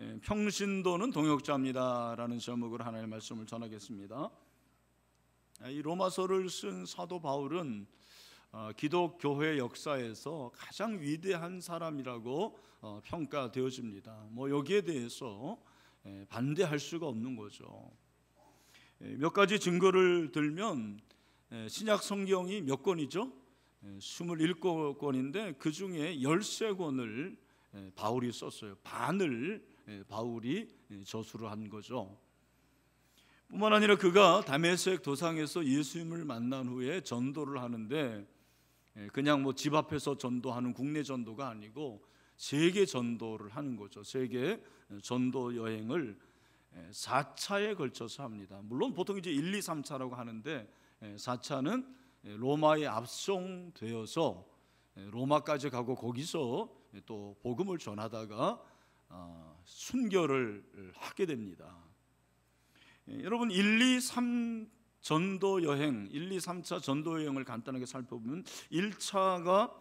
예, 평신도는 동역자입니다라는 제목으로 하나님의 말씀을 전하겠습니다. 예, 이 로마서를 쓴 사도 바울은 어, 기독교회 역사에서 가장 위대한 사람이라고 어, 평가되어집니다. 뭐 여기에 대해서 예, 반대할 수가 없는 거죠. 몇 가지 증거를 들면 신약 성경이 몇 권이죠? 27권인데 그 중에 13권을 바울이 썼어요. 반을 예, 바울이 예, 저수를 한 거죠. 뿐만 아니라 그가 다메섹 도상에서 예수님을 만난 후에 전도를 하는데 예, 그냥 뭐 집 앞에서 전도하는 국내 전도가 아니고 세계 전도를 하는 거죠. 세계 전도 여행을 4차에 걸쳐서 합니다. 물론 보통 이제 1, 2, 3차라고 하는데 4차는 로마에 압송되어서 로마까지 가고 거기서 또 복음을 전하다가 아, 순교를 하게 됩니다. 예, 여러분 1, 2, 3 전도 여행, 1, 2, 3차 전도 여행을 간단하게 살펴보면 1차가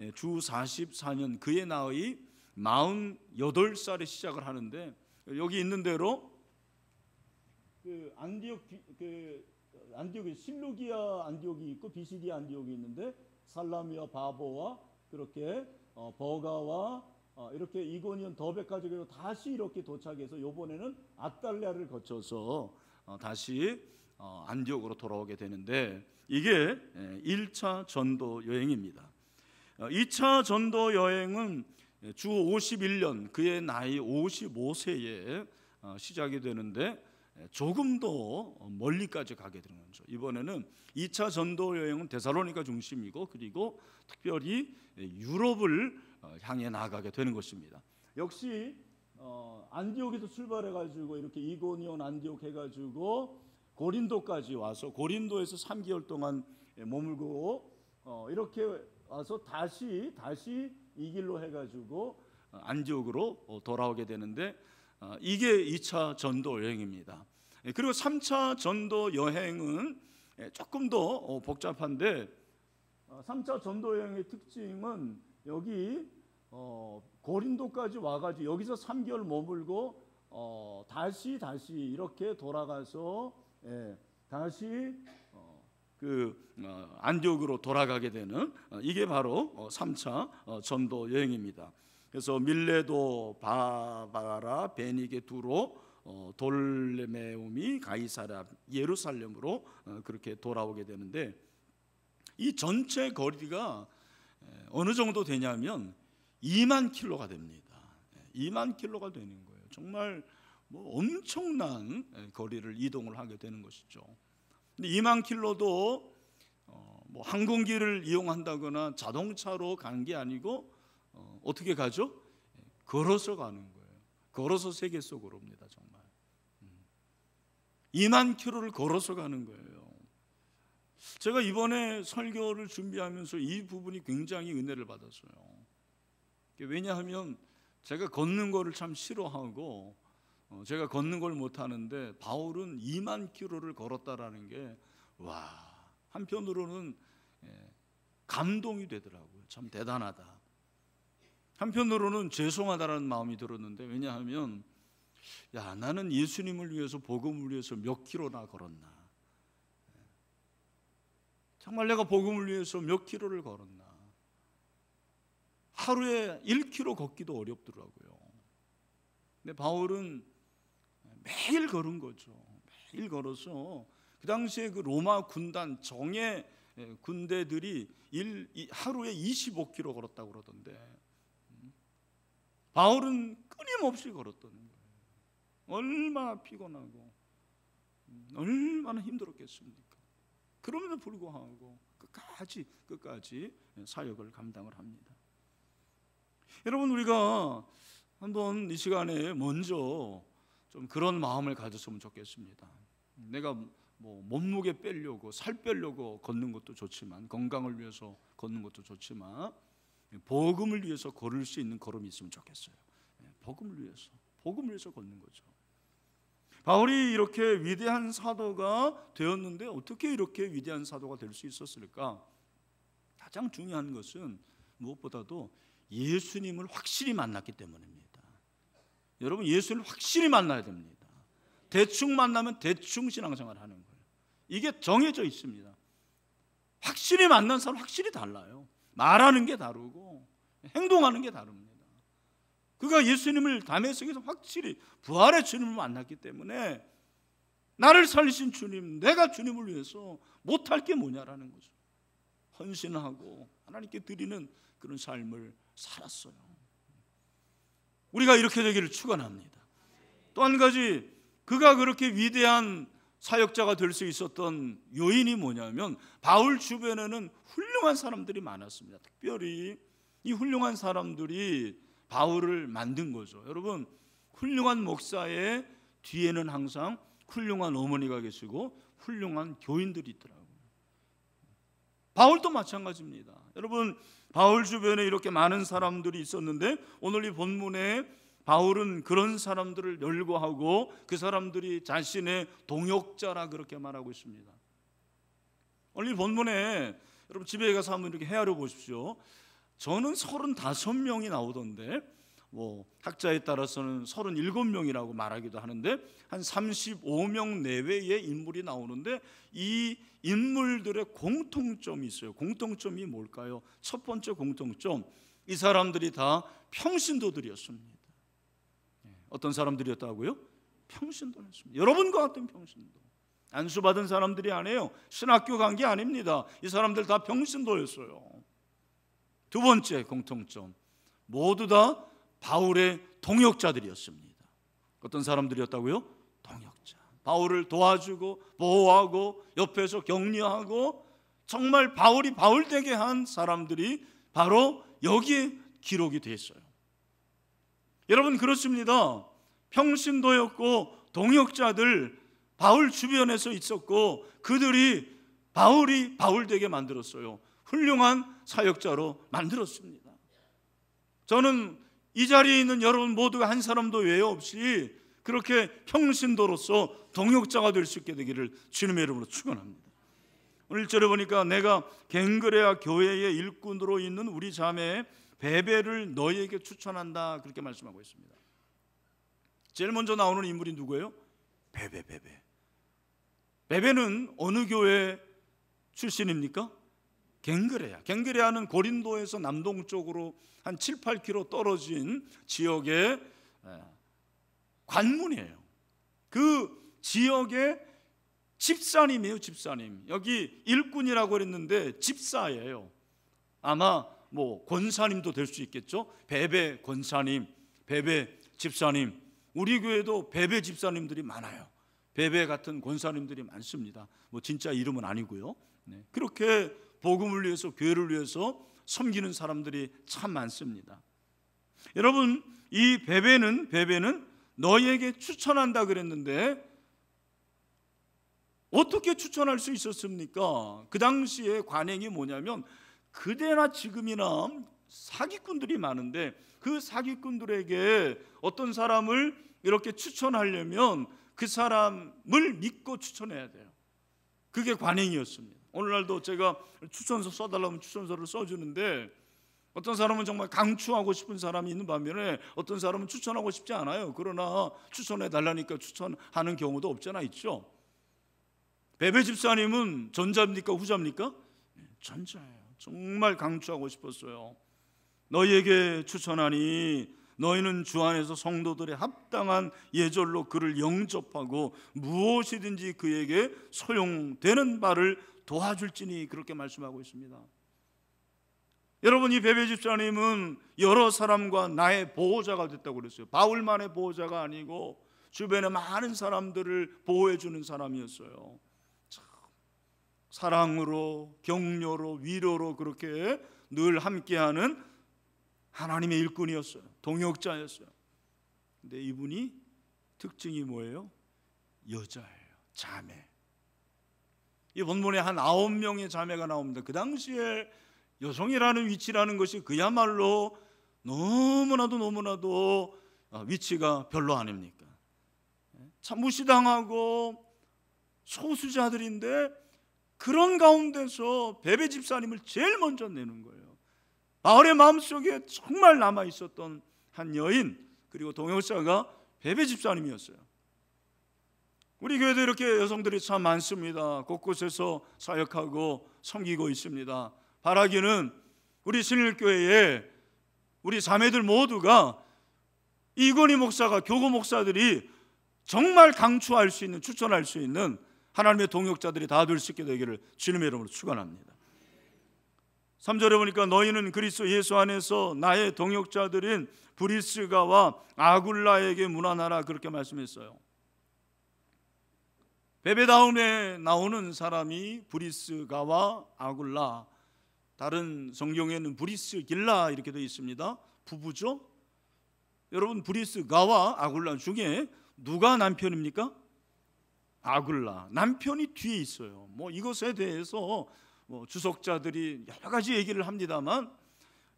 예, 주 44년 그의 나이 48살에 시작을 하는데 여기 있는 대로 그 안디옥 그 안디옥이 실루기아 안디옥이 있고 비시디아 안디옥이 있는데 살라미와 바보와 그렇게 어, 버가와 어, 이렇게 이건희원 더배 가에서 다시 이렇게 도착해서 요번에는 아달리아를 거쳐서 어, 다시 어, 안디옥으로 돌아오게 되는데 이게 1차 예, 전도 여행입니다. 2차 전도 여행은 예, 주 51년 그의 나이 55세에 시작이 되는데 예, 조금 더 멀리까지 가게 되는 거죠. 이번에는 2차 전도 여행은 데살로니가 중심이고 그리고 특별히 유럽을 어, 향해 나가게 되는 것입니다. 역시 어, 안디옥에서 출발해가지고 이렇게 이고니온 안디옥 해가지고 고린도까지 와서 고린도에서 3개월 동안 예, 머물고 어, 이렇게 와서 다시 다시 이 길로 해가지고 어, 안디옥으로 어, 돌아오게 되는데 어, 이게 2차 전도 여행입니다. 예, 그리고 3차 전도 여행은 예, 조금 더 복잡한데 3차 전도 여행의 특징은 여기 어, 고린도까지 와가지고 여기서 3개월 머물고 어, 다시 다시 이렇게 돌아가서 예, 다시 어, 그 어, 안디옥으로 돌아가게 되는 어, 이게 바로 어, 3차 어, 전도 여행입니다. 그래서 밀레도 바바라 베니게 두로 어, 돌레메움이 가이사라 예루살렘으로 어, 그렇게 돌아오게 되는데 이 전체 거리가 어느 정도 되냐면 2만 킬로가 됩니다. 2만 예, 킬로가 되는 거예요. 정말 뭐 엄청난 예, 거리를 이동을 하게 되는 것이죠. 근데 2만 킬로도 어, 뭐 항공기를 이용한다거나 자동차로 간게 아니고 어, 떻게 가죠? 예, 걸어서 가는 거예요. 걸어서 세계 속으로입니다. 정말 2만 음. 킬로를 걸어서 가는 거예요. 제가 이번에 설교를 준비하면서 이 부분이 굉장히 은혜를 받았어요. 왜냐하면 제가 걷는 거를 참 싫어하고 어, 제가 걷는 걸 못하는데 바울은 2만 킬로를 걸었다라는 게와 한편으로는 예, 감동이 되더라고요. 참 대단하다. 한편으로는 죄송하다라는 마음이 들었는데 왜냐하면 야 나는 예수님을 위해서 복음을 위해서 몇 킬로나 걸었나 정말 내가 복음을 위해서 몇 킬로를 걸었나? 하루에 1킬로 걷기도 어렵더라고요. 근데 바울은 매일 걸은 거죠. 매일 걸어서 그 당시에 그 로마 군단 정예 군대들이 일, 하루에 25km 걸었다고 그러던데 음, 바울은 끊임없이 걸었다는 거예요. 얼마나 피곤하고 음, 얼마나 힘들었겠습니까? 그럼에도 불구하고 끝까지 끝까지 사역을 감당을 합니다. 여러분 우리가 한번 이 시간에 먼저 좀 그런 마음을 가졌으면 좋겠습니다. 내가 뭐 몸무게 빼려고 살 빼려고 걷는 것도 좋지만 건강을 위해서 걷는 것도 좋지만 복음을 위해서 걸을 수 있는 걸음이 있으면 좋겠어요. 예, 복음을 위해서 복음을 위해서 걷는 거죠. 바울이 이렇게 위대한 사도가 되었는데 어떻게 이렇게 위대한 사도가 될 수 있었을까? 가장 중요한 것은 무엇보다도 예수님을 확실히 만났기 때문입니다. 여러분 예수를 확실히 만나야 됩니다. 대충 만나면 대충 신앙생활 하는 거예요. 이게 정해져 있습니다. 확실히 만난 사람 확실히 달라요. 말하는 게 다르고 행동하는 게 다릅니다. 그가 예수님을 담에성에서 확실히 부활의 주님을 만났기 때문에 나를 살리신 주님, 내가 주님을 위해서 못할 게 뭐냐라는 거죠. 헌신하고 하나님께 드리는 그런 삶을 살았어요. 우리가 이렇게 되기를 축원합니다. 또 한 가지 그가 그렇게 위대한 사역자가 될 수 있었던 요인이 뭐냐면 바울 주변에는 훌륭한 사람들이 많았습니다. 특별히 이 훌륭한 사람들이 바울을 만든 거죠. 여러분 훌륭한 목사의 뒤에는 항상 훌륭한 어머니가 계시고 훌륭한 교인들이 있더라고요. 바울도 마찬가지입니다. 여러분 바울 주변에 이렇게 많은 사람들이 있었는데 오늘 이 본문에 바울은 그런 사람들을 열거하고 그 사람들이 자신의 동역자라 그렇게 말하고 있습니다. 오늘 본문에 여러분 집에 가서 한번 이렇게 헤아려 보십시오. 저는 35명이 나오던데 뭐 학자에 따라서는 37명이라고 말하기도 하는데 한 35명 내외의 인물이 나오는데 이 인물들의 공통점이 있어요. 공통점이 뭘까요? 첫 번째 공통점. 이 사람들이 다 평신도들이었습니다. 예, 어떤 사람들이었다고요? 평신도였습니다. 여러분과 같은 평신도. 안수 받은 사람들이 아니에요. 신학교 간 게 아닙니다. 이 사람들 다 평신도였어요. 두 번째 공통점. 모두 다 바울의 동역자들이었습니다. 어떤 사람들이었다고요? 동역자. 바울을 도와주고 보호하고 옆에서 격려하고 정말 바울이 바울 되게 한 사람들이 바로 여기에 기록이 되 있어요. 여러분 그렇습니다. 평신도였고 동역자들 바울 주변에서 있었고 그들이 바울이 바울 되게 만들었어요. 훌륭한 사역자로 만들었습니다. 저는 이 자리에 있는 여러분 모두한 사람도 외 없이 그렇게 평신도로서 동역자가 될 수 있게 되기를 주님의 이름으로 축원합니다. 오늘 절에 보니까 내가 갱그레아 교회의 일꾼으로 있는 우리 자매 베베를 너희에게 추천한다 그렇게 말씀하고 있습니다. 제일 먼저 나오는 인물이 누구예요? 베베 베베. 베베는 어느 교회 출신입니까? 갱그레야. 갱그레야는 고린도에서 남동쪽으로 한 7, 8km 떨어진 지역의 관문이에요. 그 지역의 집사님이에요, 집사님. 여기 일꾼이라고 그는데 집사예요. 아마 뭐 권사님도 될 수 있겠죠. 베베 권사님, 베베 집사님. 우리 교회도 베베 집사님들이 많아요. 베베 같은 권사님들이 많습니다. 뭐 진짜 이름은 아니고요. 네. 그렇게 복음을 위해서 교회를 위해서 섬기는 사람들이 참 많습니다. 여러분 이 베베는 베베는 너희에게 추천한다 그랬는데 어떻게 추천할 수 있었습니까? 그 당시에 관행이 뭐냐면 그대나 지금이나 사기꾼들이 많은데 그 사기꾼들에게 어떤 사람을 이렇게 추천하려면 그 사람을 믿고 추천해야 돼요. 그게 관행이었습니다. 오늘날도 제가 추천서 써달라면 추천서를 써주는데 어떤 사람은 정말 강추하고 싶은 사람이 있는 반면에 어떤 사람은 추천하고 싶지 않아요. 그러나 추천해 달라니까 추천하는 경우도 없잖아 있죠. 베베 집사님은 전자입니까 후자입니까? 네, 전자예요. 정말 강추하고 싶었어요. 너희에게 추천하니 너희는 주 안에서 성도들의 합당한 예절로 그를 영접하고 무엇이든지 그에게 소용되는 말을 도와줄지니 그렇게 말씀하고 있습니다. 여러분 이 베베 집사님은 여러 사람과 나의 보호자가 됐다고 그랬어요. 바울만의 보호자가 아니고 주변의 많은 사람들을 보호해 주는 사람이었어요. 참 사랑으로 격려로 위로로 그렇게 늘 함께하는 하나님의 일꾼이었어요. 동역자였어요. 근데 이분이 특징이 뭐예요? 여자예요. 자매. 이 본문에 한 아홉 명의 자매가 나옵니다. 그 당시에 여성이라는 위치라는 것이 그야말로 너무나도 너무나도 어, 위치가 별로 아닙니까? 참 무시당하고 소수자들인데 그런 가운데서 베베 집사님을 제일 먼저 내는 거예요. 마을의 마음속에 정말 남아 있었던 한 여인 그리고 동역자가 베베 집사님이었어요. 우리 교회도 이렇게 여성들이 참 많습니다. 곳곳에서 사역하고 섬기고 있습니다. 바라기는 우리 신일교회에 우리 자매들 모두가 이건희 목사가 교구 목사들이 정말 강추할 수 있는 추천할 수 있는 하나님의 동역자들이 다 될 수 있게 되기를 주님의 이름으로 축원합니다. 3절에 보니까 너희는 그리스도 예수 안에서 나의 동역자들인 브리스가와 아굴라에게 문안하라 그렇게 말씀했어요. 베베다운에 나오는 사람이 브리스가와 아굴라 다른 성경에는 브리스 길라 이렇게 되어 있습니다. 부부죠? 여러분 브리스가와 아굴라 중에 누가 남편입니까? 아굴라 남편이 뒤에 있어요. 뭐 이것에 대해서 뭐 주석자들이 여러 가지 얘기를 합니다만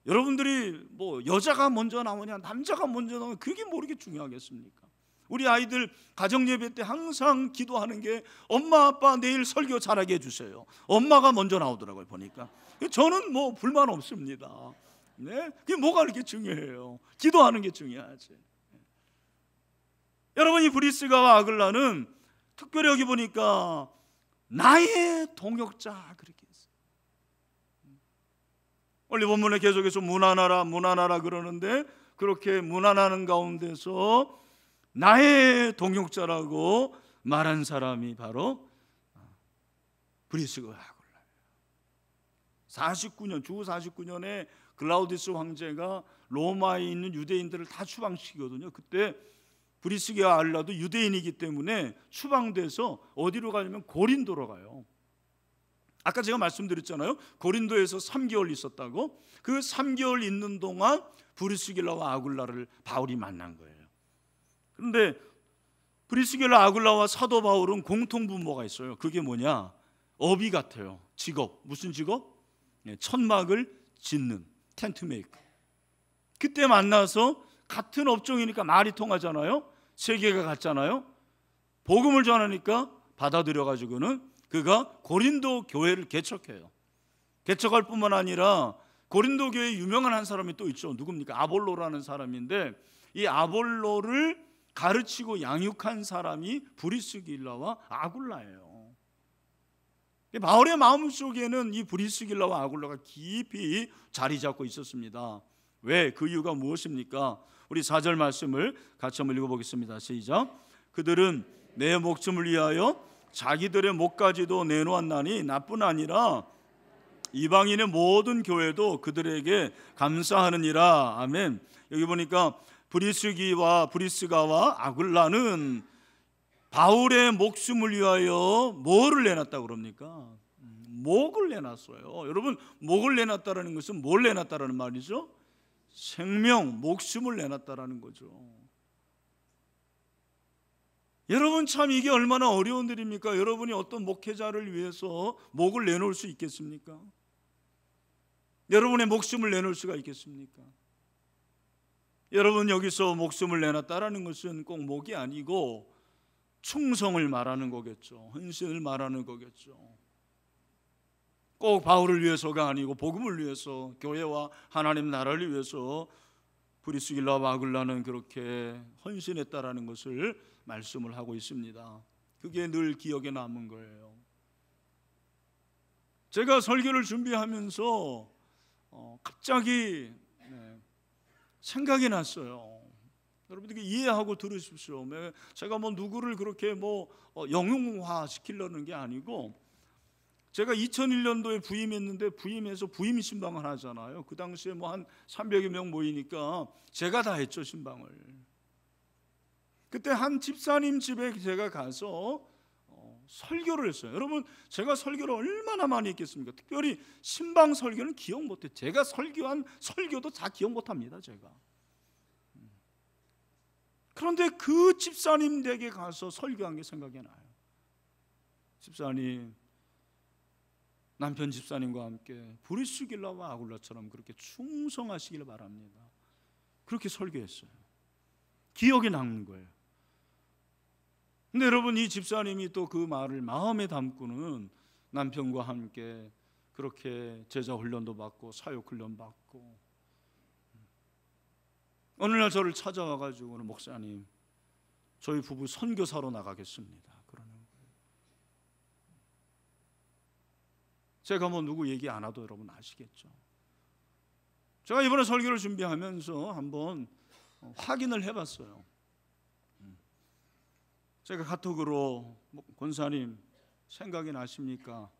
여러분들이 뭐 여자가 먼저 나오냐 남자가 먼저 나오냐 그게 모르게 중요하겠습니까? 우리 아이들 가정 예배 때 항상 기도하는 게 엄마 아빠 내일 설교 잘하게 해주세요. 엄마가 먼저 나오더라고요 보니까. 저는 뭐 불만 없습니다. 네, 그게 뭐가 이렇게 중요해요? 기도하는 게 중요하지. 예. 여러분 이 브리스가와 아글라는 특별히 여기 보니까 나의 동역자 그렇게 했어요. 원래 본문에 계속해서 무난하라 무난하라 그러는데 그렇게 무난하는 가운데서 나의 동역자라고 말한 사람이 바로 브리스가 아굴라예요. 49년 주 49년에 글라우디스 황제가 로마에 있는 유대인들을 다 추방시키거든요. 그때 브리스기아 알라도 유대인이기 때문에 추방돼서 어디로 가냐면 고린도로 가요. 아까 제가 말씀드렸잖아요. 고린도에서 3개월 있었다고. 그 3개월 있는 동안 브리스길라와 아굴라를 바울이 만난 거예요. 그런데 브리스겔라 아굴라와 사도 바울은 공통 분모가 있어요. 그게 뭐냐? 업이 같아요. 직업. 무슨 직업? 예, 천막을 짓는 텐트 메이커. 그때 만나서 같은 업종이니까 말이 통하잖아요. 세계가 같잖아요. 복음을 전하니까 받아들여 가지고는 그가 고린도 교회를 개척해요. 개척할 뿐만 아니라 고린도 교회 유명한 한 사람이 또 있죠. 누굽니까? 아볼로라는 사람인데 이 아볼로를 가르치고 양육한 사람이 브리스길라와 아굴라예요. 바울의 마음속에는 이 브리스길라와 아굴라가 깊이 자리 잡고 있었습니다. 왜? 그 이유가 무엇입니까? 우리 4절 말씀을 같이 한번 읽어보겠습니다. 시작. 그들은 내 목숨을 위하여 자기들의 목까지도 내놓았나니 나뿐 아니라 이방인의 모든 교회도 그들에게 감사하느니라. 아멘. 여기 보니까 브리스기와 브리스가와 아굴라는 바울의 목숨을 위하여 뭐를 내놨다 고 그럽니까? 목을 내놨어요. 여러분 목을 내놨다라는 것은 뭘 내놨다라는 말이죠? 생명, 목숨을 내놨다라는 거죠. 여러분 참 이게 얼마나 어려운 일입니까? 여러분이 어떤 목회자를 위해서 목을 내놓을 수 있겠습니까? 여러분의 목숨을 내놓을 수가 있겠습니까? 여러분 여기서 목숨을 내놨다라는 것은 꼭 목이 아니고 충성을 말하는 거겠죠. 헌신을 말하는 거겠죠. 꼭 바울을 위해서가 아니고 복음을 위해서 교회와 하나님 나라를 위해서 브리스길라와 아굴라는 그렇게 헌신했다라는 것을 말씀을 하고 있습니다. 그게 늘 기억에 남은 거예요. 제가 설교를 준비하면서 어, 갑자기 생각이 났어요. 여러분들 이해하고 들으십시오. 제가 뭐 누구를 그렇게 뭐 어, 영웅화 시키려는 게 아니고 제가 2001년도에 부임했는데 부임해서 부임 신방을 하잖아요. 그 당시에 뭐 한 300여 명 모이니까 제가 다 했죠, 신방을. 그때 한 집사님 집에 제가 가서 설교를 했어요. 여러분 제가 설교를 얼마나 많이 했겠습니까? 특별히 신방 설교는 기억 못해. 제가 설교한 설교도 다 기억 못합니다. 제가. 그런데 그 집사님 댁에 가서 설교한 게 생각이 나요. 집사님 남편 집사님과 함께 브리스길라와 아굴라처럼 그렇게 충성하시길 바랍니다. 그렇게 설교했어요. 기억이 남는 거예요. 근데 여러분 이 집사님이 또 그 말을 마음에 담고는 남편과 함께 그렇게 제자 훈련도 받고 사역 훈련 받고 어느 날 저를 찾아와 가지고 는 목사님 저희 부부 선교사로 나가겠습니다. 제가 뭐 누구 얘기 안 하도 여러분 아시겠죠. 제가 이번에 설교를 준비하면서 한번 확인을 해봤어요. 제가 카톡으로 뭐 권사님 생각이 나십니까?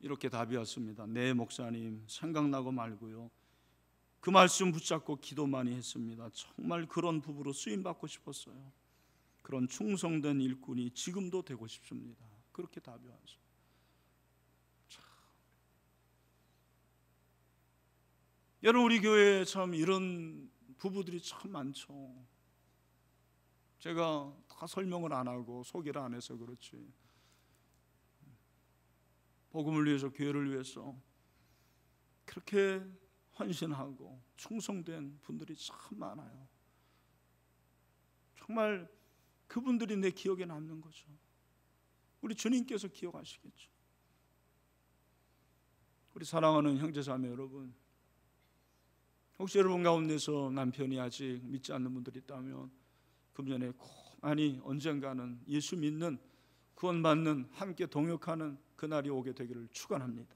이렇게 답이 왔습니다. 네 목사님 생각나고 말고요. 그 말씀 붙잡고 기도 많이 했습니다. 정말 그런 부부로 쓰임 받고 싶었어요. 그런 충성된 일꾼이 지금도 되고 싶습니다. 그렇게 답이 왔어요. 여러분 우리 교회에 참 이런 부부들이 참 많죠. 제가 설명을 안 하고 소개를 안 해서 그렇지. 복음을 위해서 교회를 위해서 그렇게 헌신하고 충성된 분들이 참 많아요. 정말 그분들이 내 기억에 남는 거죠. 우리 주님께서 기억하시겠죠. 우리 사랑하는 형제 자매 여러분, 혹시 여러분 가운데서 남편이 아직 믿지 않는 분들이 있다면 금년에 꼭 아니 언젠가는 예수 믿는 구원받는 함께 동역하는 그날이 오게 되기를 축원합니다.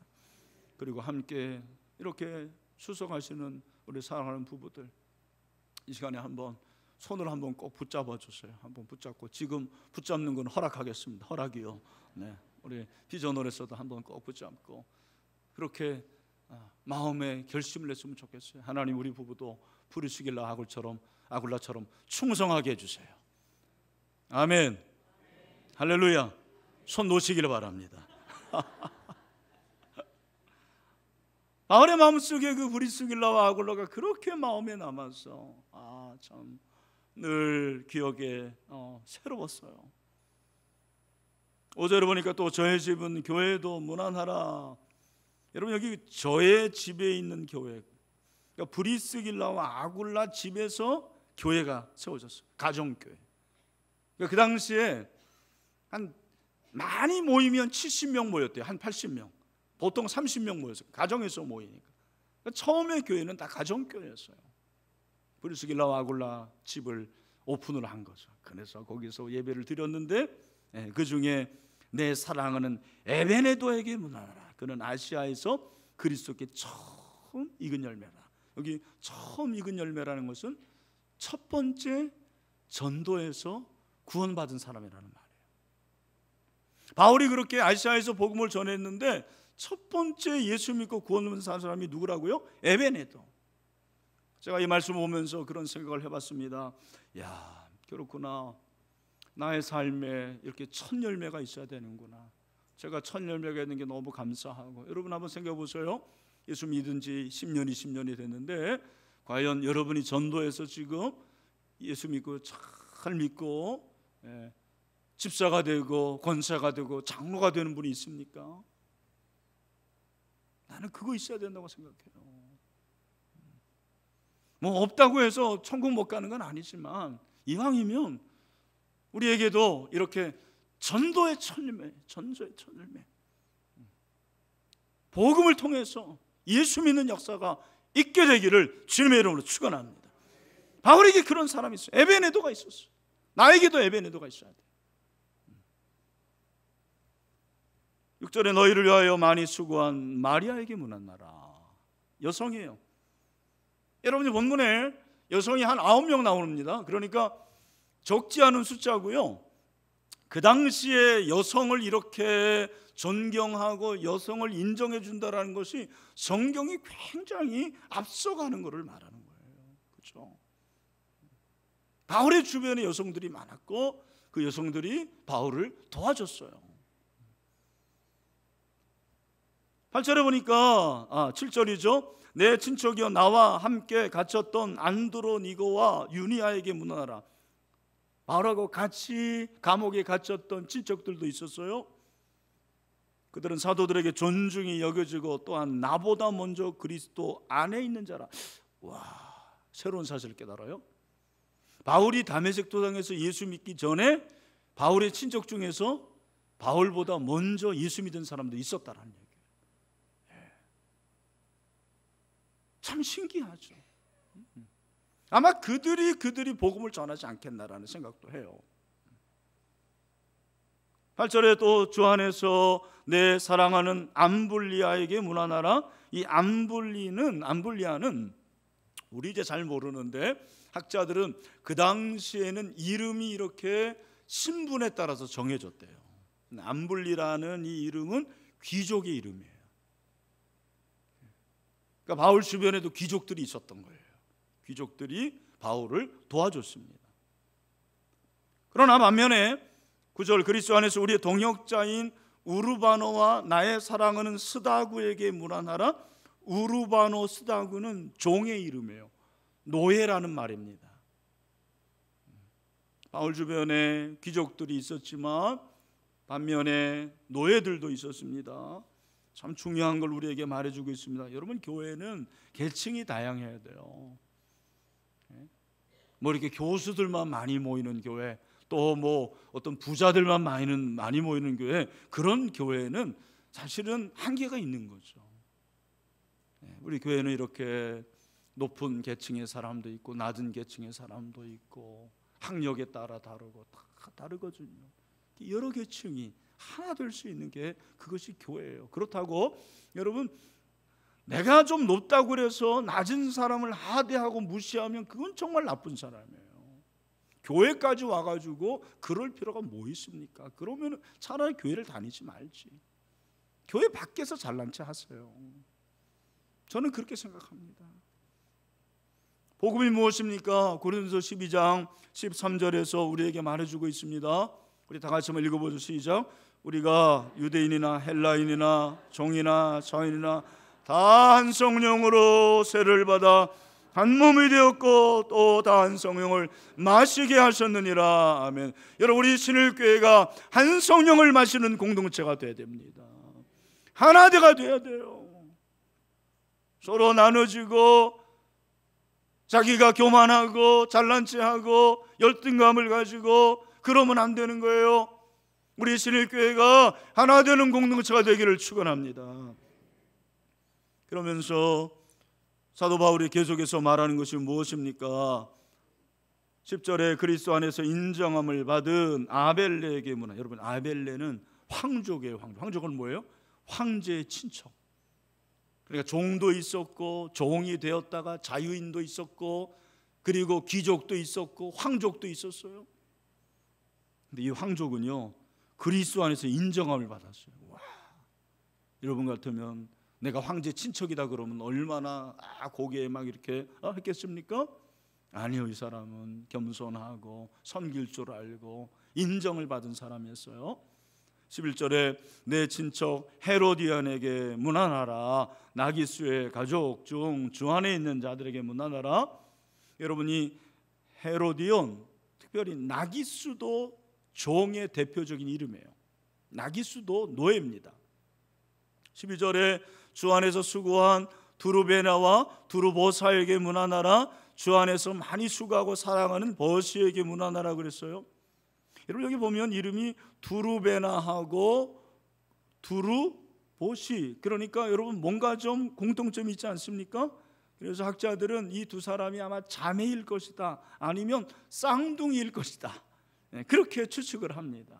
그리고 함께 이렇게 수송하시는 우리 사랑하는 부부들 이 시간에 한번 손을 한번 꼭 붙잡아 주세요. 한번 붙잡고 지금 붙잡는 건 허락하겠습니다. 허락이요. 네. 우리 비전홀에서도 한번 꼭 붙잡고 그렇게 아, 마음에 결심을 했으면 좋겠어요. 하나님 우리 부부도 부르시길 아굴처럼 아굴라처럼 충성하게 해주세요. 아멘. 할렐루야. 손 놓으시기를 바랍니다. 바울의 마음속에 그 브리스길라와 아굴라가 그렇게 마음에 남아서 아참 늘 기억에 어, 새로웠어요. 오절을 보니까 또 저의 집은 교회도 무난하라. 여러분 여기 저의 집에 있는 교회 그러니까 브리스길라와 아굴라 집에서 교회가 세워졌어요. 가정교회. 그 당시에 한 많이 모이면 70명 모였대요. 한 80명. 보통 30명 모였어요. 가정에서 모이니까. 그 처음에 교회는 다 가정교회였어요. 브리스길라와 아굴라 집을 오픈을 한 거죠. 그래서 거기서 예배를 드렸는데 예, 그 중에 내 사랑하는 에베네도에게 문하라. 그는 아시아에서 그리스도께 처음 익은 열매라. 여기 처음 익은 열매라는 것은 첫 번째 전도에서 구원받은 사람이라는 말이에요. 바울이 그렇게 아시아에서 복음을 전했는데 첫 번째 예수 믿고 구원받은 사람이 누구라고요? 에베네도. 제가 이 말씀을 보면서 그런 생각을 해봤습니다. 야, 그렇구나. 나의 삶에 이렇게 첫 열매가 있어야 되는구나. 제가 첫 열매가 있는 게 너무 감사하고 여러분 한번 생각해 보세요. 예수 믿은 지 10년, 20년이 됐는데 과연 여러분이 전도해서 지금 예수 믿고 잘 믿고 예. 집사가 되고 권사가 되고 장로가 되는 분이 있습니까? 나는 그거 있어야 된다고 생각해요. 뭐 없다고 해서 천국 못 가는 건 아니지만 이왕이면 우리에게도 이렇게 전도의 천일매, 전도의 천일매, 복음을 통해서 예수 믿는 역사가 있게 되기를 주님의 이름으로 축원합니다. 바울에게 그런 사람이 있어요. 에베네도가 있었어요. 나에게도 에베네도가 있어야 돼. 6절에 너희를 위하여 많이 수고한 마리아에게 문안나라. 여성이에요. 여러분 본문에 여성이 한 9명 나옵니다. 그러니까 적지 않은 숫자고요. 그 당시에 여성을 이렇게 존경하고 여성을 인정해 준다라는 것이 성경이 굉장히 앞서가는 것을 말하는 거예요. 바울의 주변에 여성들이 많았고 그 여성들이 바울을 도와줬어요. 8절에 보니까 아, 7절이죠. 내 친척이여 나와 함께 갇혔던 안드로니고와 유니아에게 문하라. 바울하고 같이 감옥에 갇혔던 친척들도 있었어요. 그들은 사도들에게 존중이 여겨지고 또한 나보다 먼저 그리스도 안에 있는 자라. 와, 새로운 사실을 깨달아요. 바울이 다에섹 도당에서 예수 믿기 전에 바울의 친척 중에서 바울보다 먼저 예수 믿은 사람도 있었다라는 얘기예요. 예. 참 신기하죠. 아마 그들이 그들이 복음을 전하지 않겠나라는 생각도 해요. 8절에 또주 안에서 내 사랑하는 암블리아에게 문안하라. 이 암블리는 암블리아는 우리 이제 잘 모르는데 학자들은 그 당시에는 이름이 이렇게 신분에 따라서 정해졌대요. 안불리라는 이 이름은 귀족의 이름이에요. 그러니까 바울 주변에도 귀족들이 있었던 거예요. 귀족들이 바울을 도와줬습니다. 그러나 반면에 구절 그리스 안에서 우리의 동역자인 우르바노와 나의 사랑하는 스다구에게 문안하라. 우르바노 스다구는 종의 이름이에요. 노예라는 말입니다. 바울 주변에 귀족들이 있었지만 반면에 노예들도 있었습니다. 참 중요한 걸 우리에게 말해주고 있습니다. 여러분 교회는 계층이 다양해야 돼요. 예? 뭐 이렇게 교수들만 많이 모이는 교회, 또 뭐 어떤 부자들만 많이는 많이 모이는 교회 그런 교회는 사실은 한계가 있는 거죠. 예, 우리 교회는 이렇게 높은 계층의 사람도 있고 낮은 계층의 사람도 있고 학력에 따라 다르고 다 다르거든요. 여러 계층이 하나 될 수 있는 게 그것이 교회예요. 그렇다고 여러분 내가 좀 높다고 그래서 낮은 사람을 하대하고 무시하면 그건 정말 나쁜 사람이에요. 교회까지 와가지고 그럴 필요가 뭐 있습니까? 그러면 차라리 교회를 다니지 말지. 교회 밖에서 잘난 체 하세요. 저는 그렇게 생각합니다. 복음이 무엇입니까? 고린도서 12장 13절에서 우리에게 말해주고 있습니다. 우리 다 같이 한번 읽어보죠. 시작. 우리가 유대인이나 헬라인이나 종이나 자인이나 다 한 성령으로 세를 받아 한 몸이 되었고 또 다 한 성령을 마시게 하셨느니라. 아멘. 여러분 우리 신일교회가 한 성령을 마시는 공동체가 되야 됩니다. 하나되가 되야 돼요. 서로 나눠지고 자기가 교만하고 잘난 체하고 열등감을 가지고 그러면 안 되는 거예요. 우리 신일교회가 하나 되는 공동체가 되기를 축원합니다. 그러면서 사도 바울이 계속해서 말하는 것이 무엇입니까? 10절에 그리스도 안에서 인정함을 받은 아벨레의 문화. 여러분 아벨레는 황족의 황족. 황족은 뭐예요? 황제의 친척. 그러니까 종도 있었고 종이 되었다가 자유인도 있었고 그리고 귀족도 있었고 황족도 있었어요. 근데 이 황족은요 그리스 안에서 인정함을 받았어요. 와, 여러분 같으면 내가 황제 친척이다 그러면 얼마나 아, 고개에 막 이렇게 아, 했겠습니까? 아니요 이 사람은 겸손하고 섬길 줄 알고 인정을 받은 사람이었어요. 11절에 내 친척 헤로디안에게 문안하라 나기수의 가족 중 주안에 있는 자들에게 문안하라 여러분이 헤로디온 특별히 나기수도 종의 대표적인 이름이에요 나기수도 노예입니다 12절에 주 안에서 수고한 두루베나와 두루보사에게 문안하라 주 안에서 많이 수고하고 사랑하는 버시에게 문안하라 그랬어요 여러분 여기 보면 이름이 두루베나하고 두루보시 그러니까 여러분 뭔가 좀 공통점이 있지 않습니까? 그래서 학자들은 이 두 사람이 아마 자매일 것이다 아니면 쌍둥이일 것이다 예, 그렇게 추측을 합니다.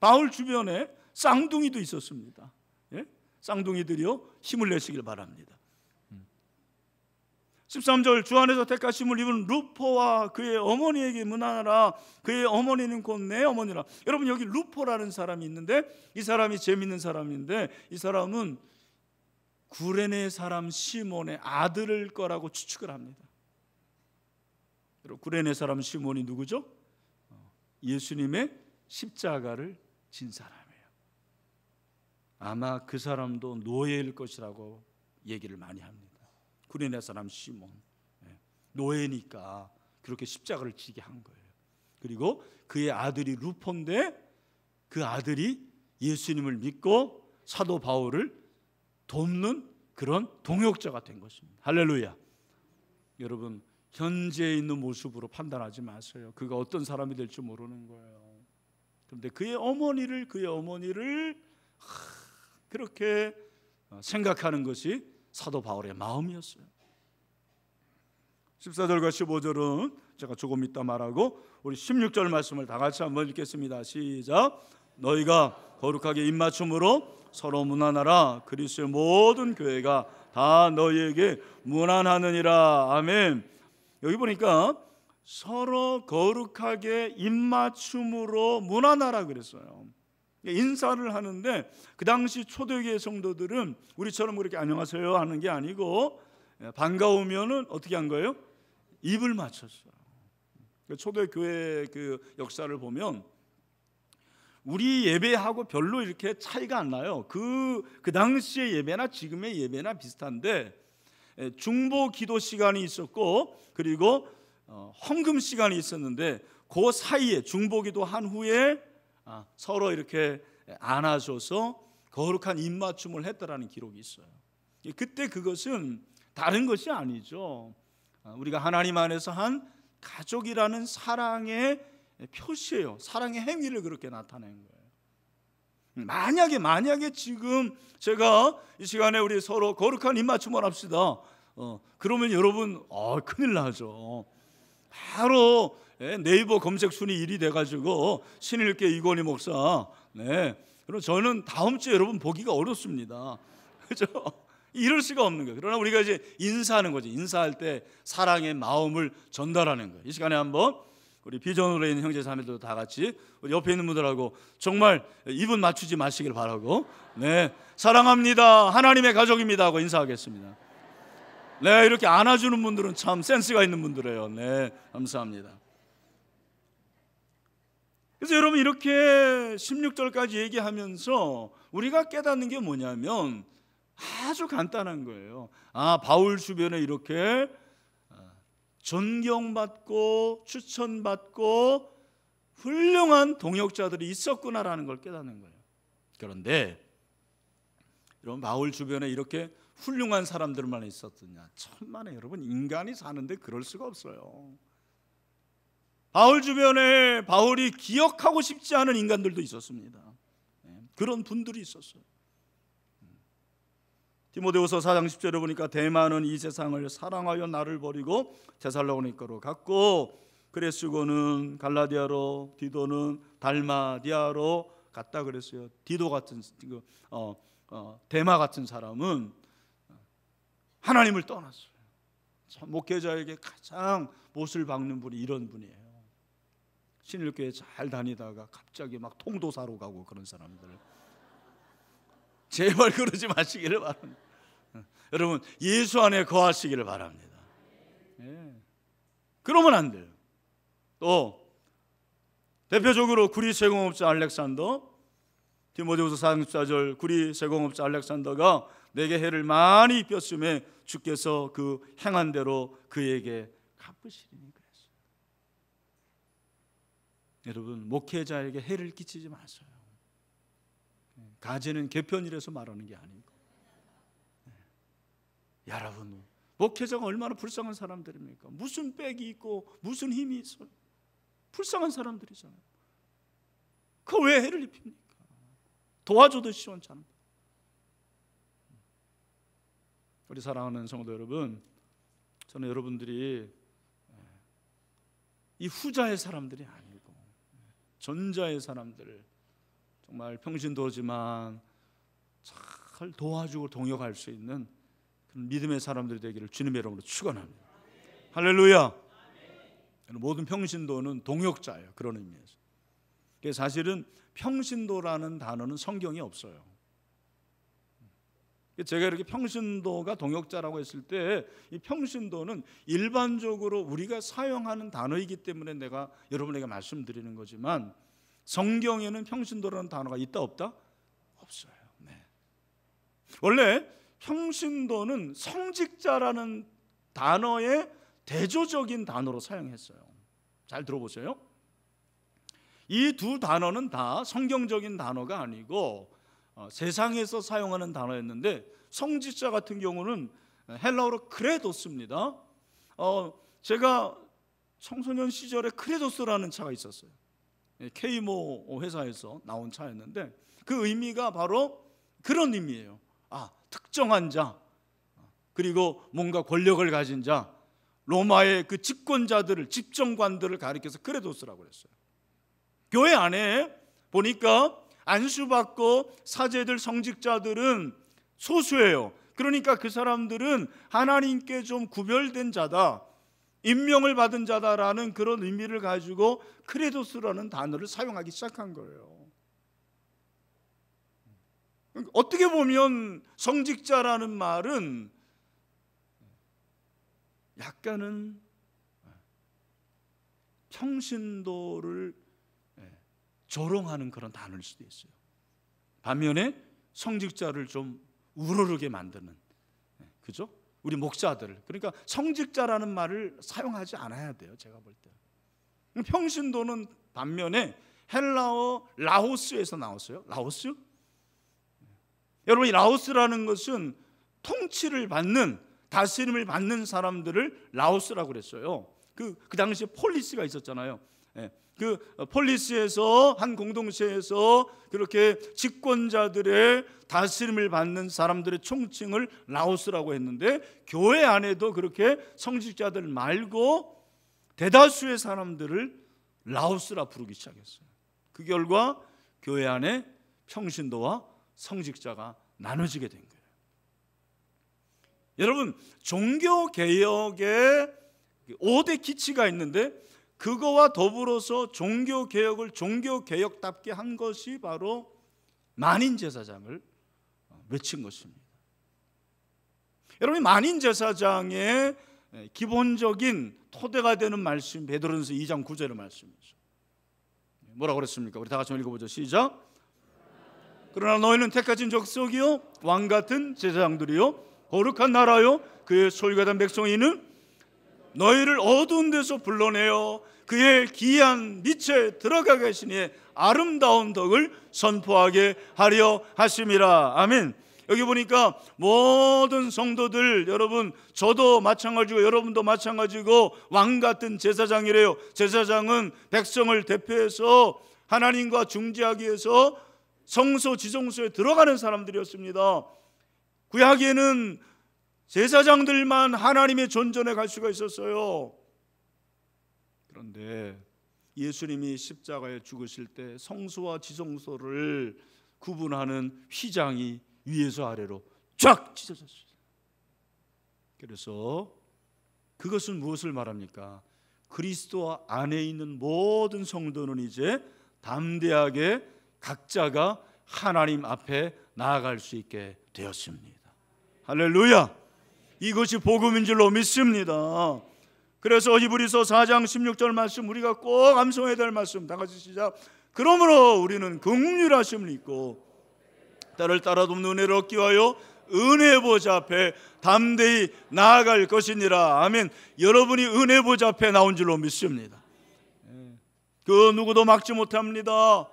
바울 주변에 쌍둥이도 있었습니다. 예? 쌍둥이들이요 힘을 내시길 바랍니다. 13절 주 안에서 택하심을 입은 루포와 그의 어머니에게 문하라 그의 어머니는 곧 내 어머니라 여러분 여기 루포라는 사람이 있는데 이 사람이 재밌는 사람인데 이 사람은 구레네 사람 시몬의 아들일 거라고 추측을 합니다 구레네 사람 시몬이 누구죠? 어, 예수님의 십자가를 진 사람이에요 아마 그 사람도 노예일 것이라고 얘기를 많이 합니다 구레네 사람 시몬 예. 노예니까 그렇게 십자가를 지게 한 거예요. 그리고 그의 아들이 루폰데 그 아들이 예수님을 믿고 사도 바울을 돕는 그런 동역자가 된 것입니다. 할렐루야. 여러분 현재에 있는 모습으로 판단하지 마세요. 그가 어떤 사람이 될지 모르는 거예요. 그런데 그의 어머니를 그의 어머니를 하, 그렇게 생각하는 것이 사도 바울의 마음이었어요. 14절과 15절은 제가 조금 이따 말하고 우리 16절 말씀을 다 같이 한번 읽겠습니다. 시작. 너희가 거룩하게 입맞춤으로 서로 문안하라. 그리스의 모든 교회가 다 너희에게 문안하느니라. 아멘. 여기 보니까 서로 거룩하게 입맞춤으로 문안하라 그랬어요. 예, 인사를 하는데 그 당시 초대교회 성도들은 우리처럼 그렇게 안녕하세요 하는 게 아니고 예, 반가우면은 어떻게 한 거예요? 입을 맞췄어요. 그 초대교회 그 역사를 보면 우리 예배하고 별로 이렇게 차이가 안 나요. 그, 그 당시의 예배나 지금의 예배나 비슷한데 예, 중보 기도 시간이 있었고 그리고 어, 헌금 시간이 있었는데 그 사이에 중보 기도 한 후에 아, 서로 이렇게 안아줘서 거룩한 입맞춤을 했다라는 기록이 있어요. 그때 그것은 다른 것이 아니죠. 아, 우리가 하나님 안에서 한 가족이라는 사랑의 표시예요. 사랑의 행위를 그렇게 나타낸 거예요. 만약에 만약에 지금 제가 이 시간에 우리 서로 거룩한 입맞춤을 합시다. 어, 그러면 여러분 어, 큰일 나죠. 바로 예, 네이버 검색 순위 1위 돼가지고 신일계 이건희 목사. 네. 그럼 저는 다음 주에 여러분 보기가 어렵습니다. 그죠? 이럴 수가 없는 거예요. 그러나 우리가 이제 인사하는 거지. 인사할 때 사랑의 마음을 전달하는 거예요. 이 시간에 한번 우리 비전으로 있는 형제 자매들도 다 같이 우리 옆에 있는 분들하고 정말 입은 맞추지 마시길 바라고 네 사랑합니다 하나님의 가족입니다 하고 인사하겠습니다 네 이렇게 안아주는 분들은 참 센스가 있는 분들이에요 네 감사합니다 그래서 여러분 이렇게 16절까지 얘기하면서 우리가 깨닫는 게 뭐냐면 아주 간단한 거예요. 아, 바울 주변에 이렇게 어, 존경받고 추천받고 훌륭한 동역자들이 있었구나라는 걸 깨닫는 거예요. 그런데 여러분 바울 주변에 이렇게 훌륭한 사람들만 있었느냐? 천만에 여러분 인간이 사는데 그럴 수가 없어요. 바울 주변에 바울이 기억하고 싶지 않은 인간들도 있었습니다. 네, 그런 분들이 있었어요. 음. 디모데후서 4장 10절에 보니까 대만은 이 세상을 사랑하여 나를 버리고 제살로니가로 갔고 그레스고는 갈라디아로 디도는 달마디아로 갔다 그랬어요. 디도 같은 그, 어, 어, 대마 같은 사람은 하나님을 떠났어요. 목회자에게 가장 못을 박는 분이 이런 분이에요. 신일교회 잘 다니다가 갑자기 막 통도사로 가고 그런 사람들 제발 그러지 마시기를 바랍니다. 여러분 예수 안에 거하시기를 바랍니다. 예. 그러면 안 돼요. 또 대표적으로 구리 세공업자 알렉산더 디모데후서 4 4절 구리 세공업자 알렉산더가 내게 해를 많이 입혔음에 주께서 그 행한 대로 그에게 갚으시리니 여러분 목회자에게 해를 끼치지 마세요. 예, 가지는 개편이라서 말하는 게 아니고 예. 여러분 목회자가 얼마나 불쌍한 사람들입니까? 무슨 빽이 있고 무슨 힘이 있어 불쌍한 사람들이잖아요. 그왜 해를 입힙니까? 도와줘도 시원찮은 우리 사랑하는 성도 여러분, 저는 여러분들이 예, 이 후자의 사람들이 아니에요. 전자의 사람들 정말 평신도지만 잘 도와주고 동역할 수 있는 그런 믿음의 사람들이 되기를 주님의 이름으로 축원합니다. 할렐루야. 모든 평신도는 동역자예요. 그런 의미에서. 사실은 평신도라는 단어는 성경에 없어요. 그 제가 이렇게 평신도가 동역자라고 했을 때이 평신도는 일반적으로 우리가 사용하는 단어이기 때문에 내가 여러분에게 말씀드리는 거지만 성경에는 평신도라는 단어가 있다 없다 없어요. 네. 원래 평신도는 성직자라는 단어의 대조적인 단어로 사용했어요. 잘 들어보세요. 이 두 단어는 다 성경적인 단어가 아니고 어, 세상에서 사용하는 단어였는데 성직자 같은 경우는 헬라어로 크레도스입니다. 어, 제가 청소년 시절에 크레도스라는 차가 있었어요. 예, 케모 회사에서 나온 차였는데 그 의미가 바로 그런 의미예요. 아, 특정한 자 그리고 뭔가 권력을 가진 자 로마의 그 집권자들을 집정관들을 가리켜서 크레도스라고 그랬어요. 교회 안에 보니까 안수받고 사제들 성직자들은 소수예요. 그러니까 그 사람들은 하나님께 좀 구별된 자다. 임명을 받은 자다라는 그런 의미를 가지고 크레도스라는 단어를 사용하기 시작한 거예요. 어떻게 보면 성직자라는 말은 약간은 평신도를 조롱하는 그런 단어일 수도 있어요. 반면에 성직자를 좀 우러르게 만드는 예, 그죠? 우리 목자들 그러니까 성직자라는 말을 사용하지 않아야 돼요. 제가 볼 때. 평신도는 반면에 헬라어 라오스에서 나왔어요. 라오스? 예. 여러분 이 라오스라는 것은 통치를 받는 다스림을 받는 사람들을 라오스라고 그랬어요. 그, 그 당시에 폴리스가 있었잖아요. 예, 그 어, 폴리스에서 한 공동체에서 그렇게 집권자들의 다스림을 받는 사람들의 총칭을 라오스라고 했는데 교회 안에도 그렇게 성직자들 말고 대다수의 사람들을 라오스라 부르기 시작했어요. 그 결과 교회 안에 평신도와 성직자가 나눠지게 된 거예요. 여러분 종교 개혁의 5대 기치가 있는데 그거와 더불어서 종교 개혁을 종교 개혁답게 한 것이 바로 만인 제사장을 어, 외친 것입니다. 여러분 만인 제사장의 기본적인 토대가 되는 말씀 베드로전서 2장 9절의 말씀이죠. 뭐라고 그랬습니까? 우리 다 같이 읽어보죠. 시작. 그러나 너희는 택하신 적속이요 왕 같은 제사장들이요 거룩한 나라요 그의 소유가 된 백성이는 너희를 어두운 데서 불러내어 그의 기이한 빛에 들어가게 하시니 아름다운 덕을 선포하게 하려 하심이라. 아멘. 여기 보니까 모든 성도들 여러분 저도 마찬가지고 여러분도 마찬가지고 왕 같은 제사장이래요. 제사장은 백성을 대표해서 하나님과 중재하기 위해서 성소 지성소에 들어가는 사람들이었습니다. 구약에는 제사장들만 하나님의 존전에 갈 수가 있었어요. 그런데 예수님이 십자가에 죽으실 때 성소와 지성소를 구분하는 휘장이 위에서 아래로 쫙 찢어졌어요. 그래서 그것은 무엇을 말합니까? 그리스도 안에 있는 모든 성도는 이제 담대하게 각자가 하나님 앞에 나아갈 수 있게 되었습니다. 할렐루야! 이것이 복음인 줄로 믿습니다. 그래서 히브리서 4장 16절 말씀 우리가 꼭 암송해야 될 말씀 다 같이 시작. 그러므로 우리는 긍휼하심을 입고 딸을 따라 돕는 은혜를 얻기 위하여 은혜 보좌 앞에 담대히 나아갈 것이니라. 아멘. 여러분이 은혜 보좌 앞에 나온 줄로 믿습니다. 예. 그 누구도 막지 못합니다.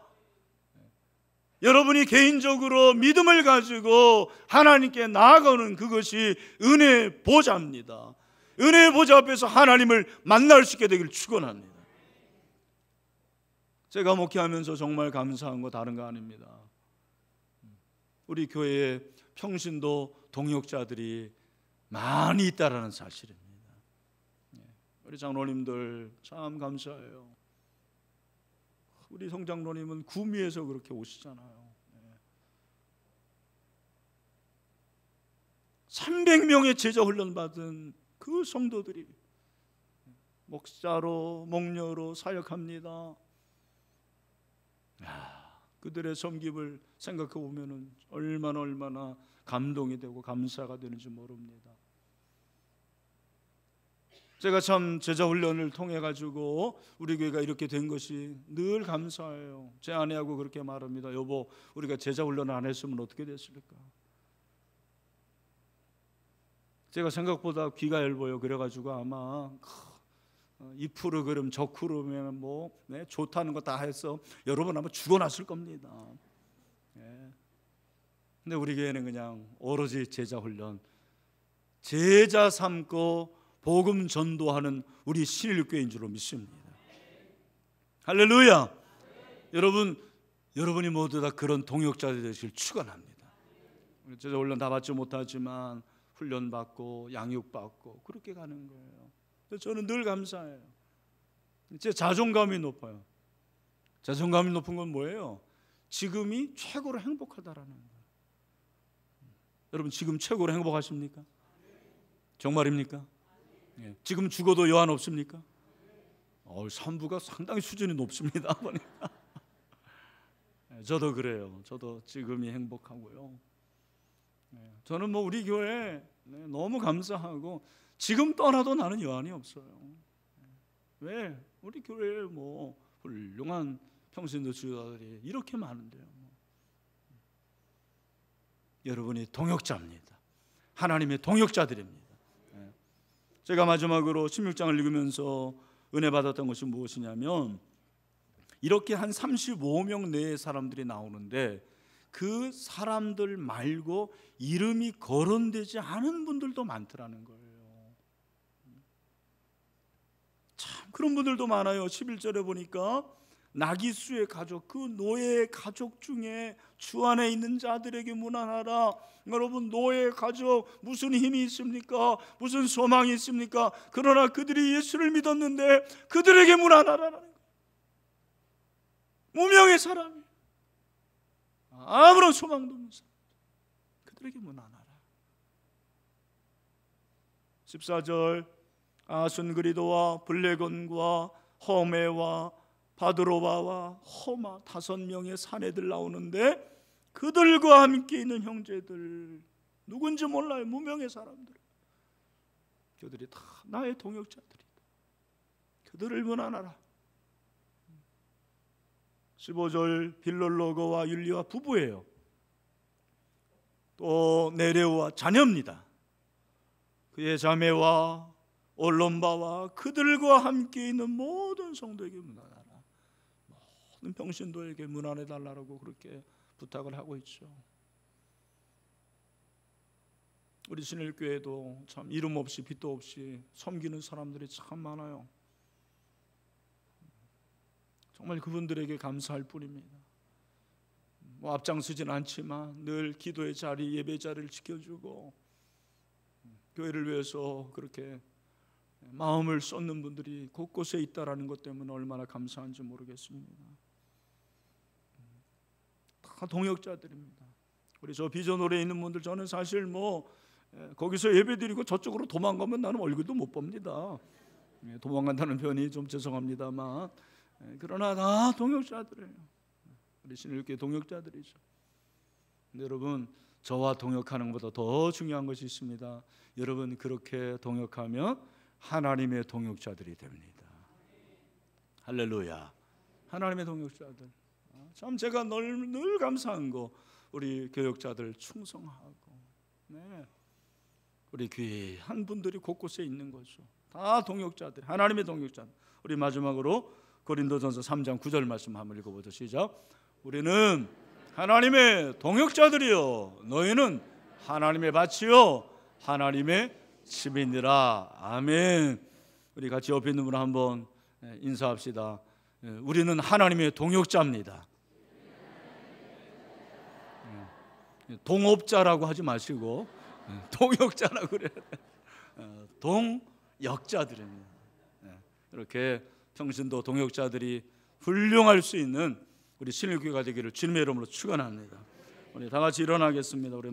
여러분이 개인적으로 믿음을 가지고 하나님께 나아가는 그것이 은혜 보좌입니다. 은혜 보좌 앞에서 하나님을 만날 수 있게 되길 축원합니다. 제가 목회하면서 정말 감사한 거 다른 거 아닙니다. 우리 교회에 평신도 동역자들이 많이 있다라는 사실입니다. 예, 우리 장로님들 참 감사해요. 우리 성장로님은 구미에서 그렇게 오시잖아요. 300명의 제자 훈련받은 그 성도들이 목사로 목녀로 사역합니다. 그들의 섬김을 생각해 보면 얼마나 얼마나 감동이 되고 감사가 되는지 모릅니다. 제가 참 제자 훈련을 통해 가지고 우리 교회가 이렇게 된 것이 늘 감사해요. 제 아내하고 그렇게 말합니다. 여보, 우리가 제자 훈련 안 했으면 어떻게 됐을까? 제가 생각보다 귀가 얇아요. 그래가지고 아마 이프로 그럼 저크로면 뭐 네, 좋다는 거 다 해서 여러분 아마 죽어났을 겁니다. 네. 근데 우리 교회는 그냥 오로지 제자 훈련, 제자 삼고 복음 전도하는 우리 신일교인 회 줄로 믿습니다. 할렐루야. 여러분 여러분이 모두 다 그런 동역자들 되실 축원합니다. 제가 물론 다 받지 못하지만 훈련 받고 양육 받고 그렇게 가는 거예요. 저는 늘 감사해요. 제 자존감이 높아요. 자존감이 높은 건 뭐예요? 지금이 최고로 행복하다라는 거예요. 여러분 지금 최고로 행복하십니까? 정말입니까? 예. 지금 죽어도 여한 없습니까? 어, 산부가 상당히 수준이 높습니다, 예, 저도 그래요. 저도 지금이 행복하고요. 예, 저는 뭐 우리 교회 네, 너무 감사하고 지금 떠나도 나는 여한이 없어요. 왜 우리 교회에 뭐 훌륭한 평신도 주자들이 이렇게 많은데요. 뭐. 여러분이 동역자입니다. 하나님의 동역자들입니다. 제가 마지막으로 16장을 읽으면서 은혜 받았던 것이 무엇이냐면 이렇게 한 35명 내에 사람들이 나오는데 그 사람들 말고 이름이 거론되지 않은 분들도 많더라는 거예요. 참 그런 분들도 많아요. 11절에 보니까 나기수의 가족, 그 노예의 가족 중에 주 안에 있는 자들에게 문안하라. 여러분, 노예의 가족, 무슨 힘이 있습니까? 무슨 소망이 있습니까? 그러나 그들이 예수를 믿었는데 그들에게 문안하라. 무명의 사람이 아무런 소망도 없는 사람. 그들에게 문안하라. 14절, 아순그리도와 블레곤과 허메와 바드로바와 호마 다섯 명의 사내들 나오는데 그들과 함께 있는 형제들 누군지 몰라요 무명의 사람들 그들이 다 나의 동역자들이다 그들을 문안하라 15절 빌롤로거와 윤리와 부부예요 또 네레오와 자녀입니다 그의 자매와 올롬바와 그들과 함께 있는 모든 성도에게 문하라 평신도에게 문안해 달라고 그렇게 부탁을 하고 있죠. 우리 신일교회도 참 이름 없이 빛도 없이 섬기는 사람들이 참 많아요. 정말 그분들에게 감사할 뿐입니다. 뭐 앞장서진 않지만 늘 기도의 자리, 예배 자리를 지켜주고 교회를 위해서 그렇게 마음을 쏟는 분들이 곳곳에 있다라는 것 때문에 얼마나 감사한지 모르겠습니다. 다 동역자들입니다. 우리 저 비전홀에 있는 분들 저는 사실 뭐 예, 거기서 예배드리고 저쪽으로 도망가면 나는 얼굴도 못 봅니다. 예, 도망간다는 표현이 좀 죄송합니다만 예, 그러나 다 동역자들이에요. 우리 신일교 동역자들이죠. 여러분 저와 동역하는 것보다 더 중요한 것이 있습니다. 여러분 그렇게 동역하면 하나님의 동역자들이 됩니다. 할렐루야. 하나님의 동역자들. 참 제가 늘, 늘 감사한 거 우리 교역자들 충성하고 네. 우리 귀한 분들이 곳곳에 있는 거죠. 다 동역자들, 하나님의 동역자. 우리 마지막으로 고린도전서 3장 9절 말씀 한번 읽어보죠. 시작. 우리는 하나님의 동역자들이요 너희는 하나님의 밭이요 하나님의 집이니라. 아멘. 우리 같이 옆에 있는 분 한번 네, 인사합시다. 네, 우리는 하나님의 동역자입니다. 동업자라고 하지 마시고 예, 동역자라고 그래야 돼. 어, 동역자들입니다. 예, 이렇게 평신도 동역자들이 훌륭할 수 있는 우리 신일교가 되기를 주님의 이름으로 축원합니다. 우리 다 같이 일어나겠습니다. 우리